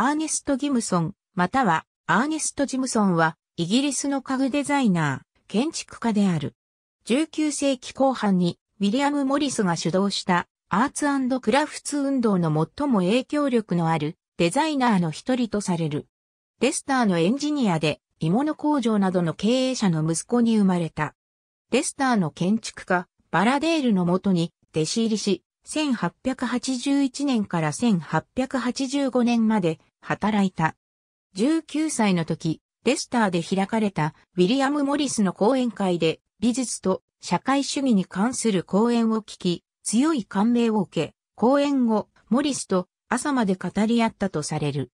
アーネスト・ギムソン、またはアーネスト・ジムソンは、イギリスの家具デザイナー、建築家である。19世紀後半に、ウィリアム・モリスが主導したアーツクラフツ運動の最も影響力のあるデザイナーの一人とされる。レスターのエンジニアで、鋳物工場などの経営者の息子に生まれた。レスターの建築家、バラデールのもとに弟子入りし、1881年から1885年まで働いた。19歳の時、レスターで開かれたウィリアム・モリスの講演会で美術と社会主義に関する講演を聞き、強い感銘を受け、講演後、モリスと朝まで語り合ったとされる。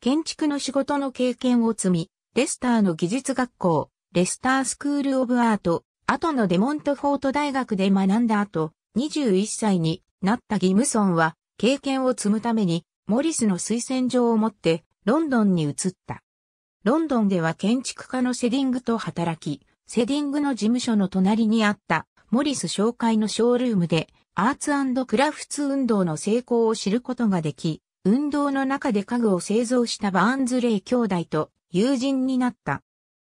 建築の仕事の経験を積み、レスターの技術学校、レスタースクールオブアート、後のデモントフォート大学で学んだ後、21歳になったギムソンは、経験を積むためにモリスの推薦状を持ってロンドンに移った。ロンドンでは建築家のセディングと働き、セディングの事務所の隣にあったモリス紹介のショールームでアーツクラフツ運動の成功を知ることができ、運動の中で家具を製造したバーンズレイ兄弟と友人になった。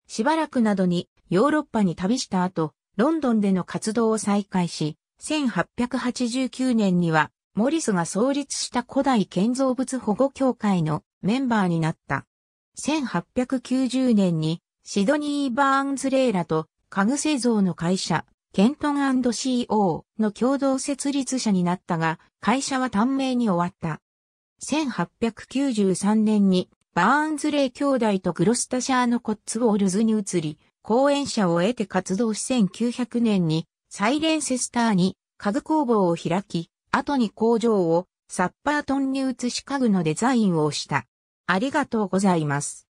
しばらくなどにヨーロッパに旅した後、ロンドンでの活動を再開し、1889年にはモリスが創立した古代建造物保護協会のメンバーになった。1890年にシドニー・バーンズレーラと家具製造の会社、ケントン &CO の共同設立者になったが、会社は短命に終わった。1893年にバーンズレイ兄弟とグロスタシャーのコッツウォールズに移り、講演者を得て活動し1900年にサイレンセスターに家具工房を開き、後に工場をサッパートンに移し家具のデザインをした。ありがとうございます。